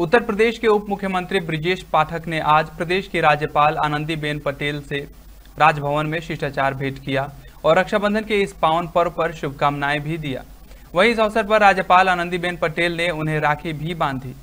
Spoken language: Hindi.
उत्तर प्रदेश के उप मुख्यमंत्री ब्रिजेश पाठक ने आज प्रदेश के राज्यपाल आनंदीबेन पटेल से राजभवन में शिष्टाचार भेंट किया और रक्षाबंधन के इस पावन पर्व पर शुभकामनाएं भी दिया वहीं इस अवसर पर राज्यपाल आनंदीबेन पटेल ने उन्हें राखी भी बांधी